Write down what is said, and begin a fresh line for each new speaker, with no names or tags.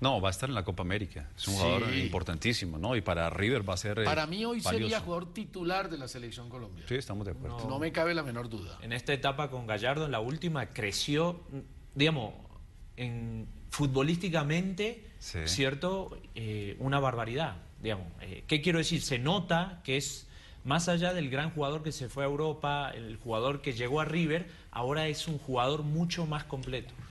No, va a estar en la Copa América. Es un jugador importantísimo, ¿no? Y para River va a ser. Eh, para mí hoy
sería jugador titular de la selección colombiana.
Sí, estamos de acuerdo. No,
me cabe la menor duda.
En esta etapa
con Gallardo, en la última, creció, digamos, en, futbolísticamente, ¿cierto? Eh, una barbaridad,
digamos. Eh,
¿Qué quiero decir? Se nota que es. Más allá del gran jugador que se fue a Europa, el jugador que llegó a River, ahora es un jugador mucho más completo.